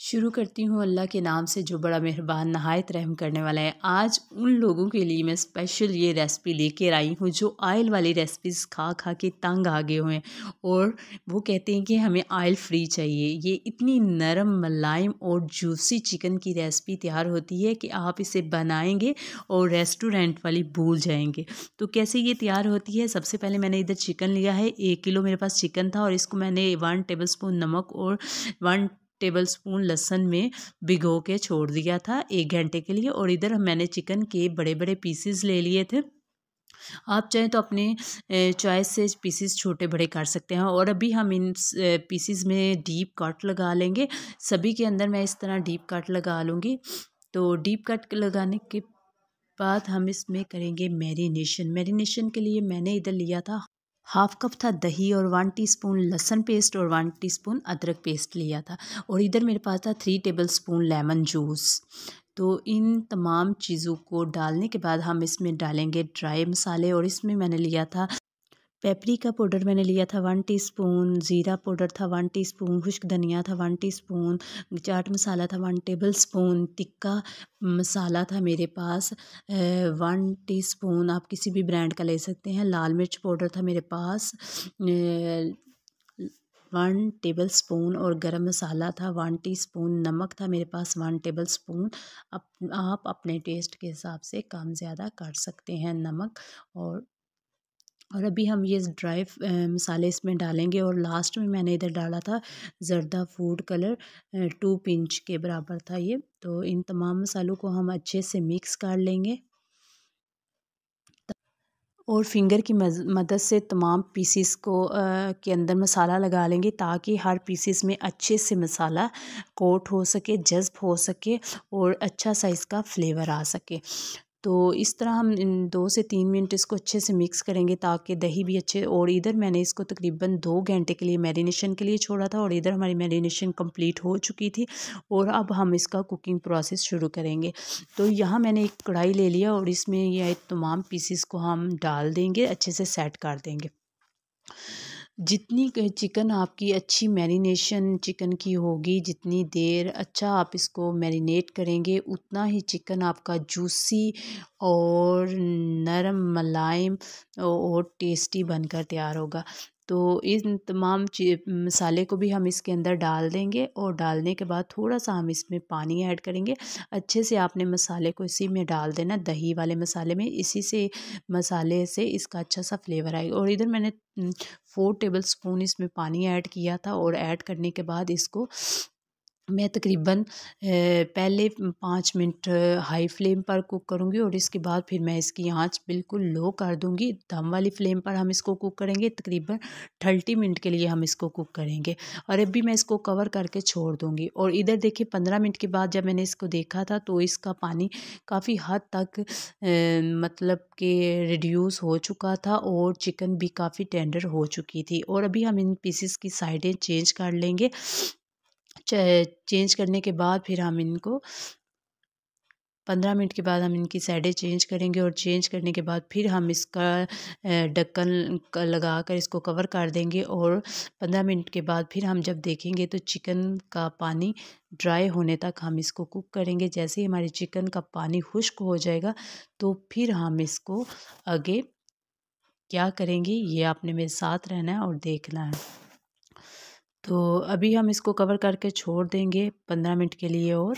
शुरू करती हूँ अल्लाह के नाम से जो बड़ा मेहरबान नहायत रहम करने वाला है आज उन लोगों के लिए मैं स्पेशल ये रेसिपी लेकर आई हूँ जो आयल वाली रेसिपीज़ खा खा के तंग आ गए हुए हैं और वो कहते हैं कि हमें आयल फ्री चाहिए ये इतनी नरम मलाइम और जूसी चिकन की रेसिपी तैयार होती है कि आप इसे बनाएँगे और रेस्टोरेंट वाली भूल जाएंगे तो कैसे ये तैयार होती है सबसे पहले मैंने इधर चिकन लिया है एक किलो मेरे पास चिकन था और इसको मैंने वन टेबल नमक और वन टेबलस्पून लहसन में भिगो के छोड़ दिया था एक घंटे के लिए और इधर मैंने चिकन के बड़े बड़े पीसेस ले लिए थे आप चाहें तो अपने चॉइस से पीसीस छोटे बड़े कर सकते हैं और अभी हम इन पीसीस में डीप कट लगा लेंगे सभी के अंदर मैं इस तरह डीप कट लगा लूँगी तो डीप कट लगाने के बाद हम इसमें करेंगे मैरिनेशन मैरिनेशन के लिए मैंने इधर लिया था हाफ कप था दही और वन टीस्पून लहसन पेस्ट और वन टीस्पून अदरक पेस्ट लिया था और इधर मेरे पास था three tablespoon lemon juice तो इन तमाम चीज़ों को डालने के बाद हम इसमें डालेंगे ड्राई मसाले और इसमें मैंने लिया था पेपरिका पाउडर मैंने लिया था वन टीस्पून ज़ीरा पाउडर था वन टीस्पून खुश्क धनिया था वन टीस्पून चाट मसाला था वन टेबलस्पून टिक्का मसाला था मेरे पास वन टीस्पून आप किसी भी ब्रांड का ले सकते हैं लाल मिर्च पाउडर था मेरे पास वन टेबल स्पून और गरम मसाला था वन टीस्पून नमक था मेरे पास वन टेबल स्पून अप, आप अपने टेस्ट के हिसाब से कम ज़्यादा कर सकते हैं नमक और और अभी हम ये ड्राई मसाले इसमें डालेंगे और लास्ट में मैंने इधर डाला था ज़रदा फूड कलर टू पिंच के बराबर था ये तो इन तमाम मसालों को हम अच्छे से मिक्स कर लेंगे और फिंगर की मदद से तमाम पीसीस को आ, के अंदर मसाला लगा लेंगे ताकि हर पीसीस में अच्छे से मसाला कोट हो सके जज्ब हो सके और अच्छा सा इसका फ्लेवर आ सके तो इस तरह हम दो से तीन मिनट इसको अच्छे से मिक्स करेंगे ताकि दही भी अच्छे और इधर मैंने इसको तकरीबन दो घंटे के लिए मैरिनेशन के लिए छोड़ा था और इधर हमारी मैरिनेशन कंप्लीट हो चुकी थी और अब हम इसका कुकिंग प्रोसेस शुरू करेंगे तो यहाँ मैंने एक कढ़ाई ले लिया और इसमें यह तमाम पीसीस को हम डाल देंगे अच्छे से सेट कर देंगे जितनी चिकन आपकी अच्छी मैरिनेशन चिकन की होगी जितनी देर अच्छा आप इसको मैरिनेट करेंगे उतना ही चिकन आपका जूसी और नरम मलायम और टेस्टी बनकर तैयार होगा तो इन तमाम मसाले को भी हम इसके अंदर डाल देंगे और डालने के बाद थोड़ा सा हम इसमें पानी ऐड करेंगे अच्छे से आपने मसाले को इसी में डाल देना दही वाले मसाले में इसी से मसाले से इसका अच्छा सा फ्लेवर आएगा और इधर मैंने फोर टेबल स्पून इसमें पानी ऐड किया था और ऐड करने के बाद इसको मैं तकरीबन पहले पाँच मिनट हाई फ्लेम पर कुक करूँगी और इसके बाद फिर मैं इसकी आंच बिल्कुल लो कर दूँगी दम वाली फ्लेम पर हम इसको कुक करेंगे तकरीबन थर्टी मिनट के लिए हम इसको कुक करेंगे और अभी मैं इसको कवर करके छोड़ दूँगी और इधर देखिए पंद्रह मिनट के बाद जब मैंने इसको देखा था तो इसका पानी काफ़ी हद तक मतलब कि रिड्यूस हो चुका था और चिकन भी काफ़ी टेंडर हो चुकी थी और अभी हम इन पीसीस की साइडें चेंज कर लेंगे चेंज करने के बाद फिर हम इनको पंद्रह मिनट के बाद हम इनकी साइडें चेंज करेंगे और चेंज करने के बाद फिर हम इसका ढक्कन लगा कर इसको कवर कर देंगे और पंद्रह मिनट के बाद फिर हम जब देखेंगे तो चिकन का पानी ड्राई होने तक हम इसको कुक करेंगे जैसे ही हमारे चिकन का पानी खुश्क हो जाएगा तो फिर हम इसको आगे क्या करेंगे ये आपने मेरे साथ रहना है और देखना है तो अभी हम इसको कवर करके छोड़ देंगे पंद्रह मिनट के लिए और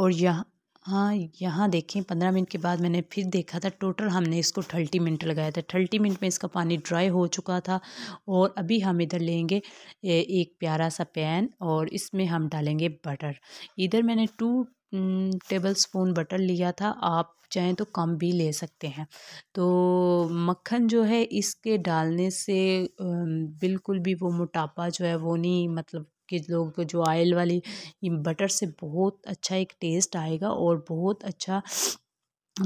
और यहाँ हाँ यहाँ देखें पंद्रह मिनट के बाद मैंने फिर देखा था टोटल हमने इसको थर्टी मिनट लगाया था थर्टी मिनट में इसका पानी ड्राई हो चुका था और अभी हम इधर लेंगे एक प्यारा सा पैन और इसमें हम डालेंगे बटर इधर मैंने टू टेबल स्पून बटर लिया था आप चाहें तो कम भी ले सकते हैं तो मक्खन जो है इसके डालने से बिल्कुल भी वो मोटापा जो है वो नहीं मतलब कि लोग जो ऑयल वाली बटर से बहुत अच्छा एक टेस्ट आएगा और बहुत अच्छा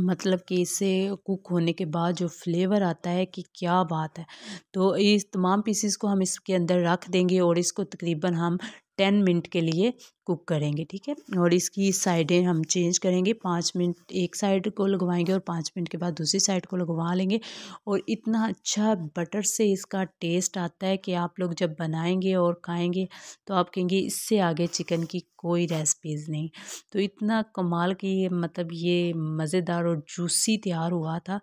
मतलब कि इसे कुक होने के बाद जो फ्लेवर आता है कि क्या बात है तो इस तमाम पीसीस को हम इसके अंदर रख देंगे और इसको तकरीबन हम टेन मिनट के लिए कुक करेंगे ठीक है और इसकी साइडें हम चेंज करेंगे पाँच मिनट एक साइड को लगवाएंगे और पाँच मिनट के बाद दूसरी साइड को लगवा लेंगे और इतना अच्छा बटर से इसका टेस्ट आता है कि आप लोग जब बनाएंगे और खाएंगे तो आप कहेंगे इससे आगे चिकन की कोई रेसिपीज़ नहीं तो इतना कमाल की मतलब ये मज़ेदार और जूसी तैयार हुआ था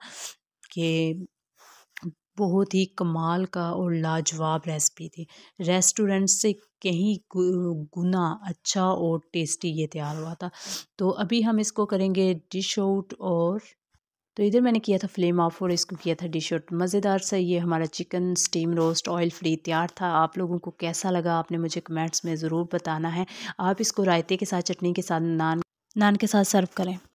कि बहुत ही कमाल का और लाजवाब रेसिपी थी रेस्टोरेंट से कहीं गुना अच्छा और टेस्टी ये तैयार हुआ था तो अभी हम इसको करेंगे डिश आउट और तो इधर मैंने किया था फ्लेम ऑफ और इसको किया था डिश आउट मज़ेदार सा ये हमारा chicken steam roast oil free तैयार था आप लोगों को कैसा लगा आपने मुझे कमेंट्स में ज़रूर बताना है आप इसको रायते के साथ चटनी के साथ नान नान के साथ सर्व करें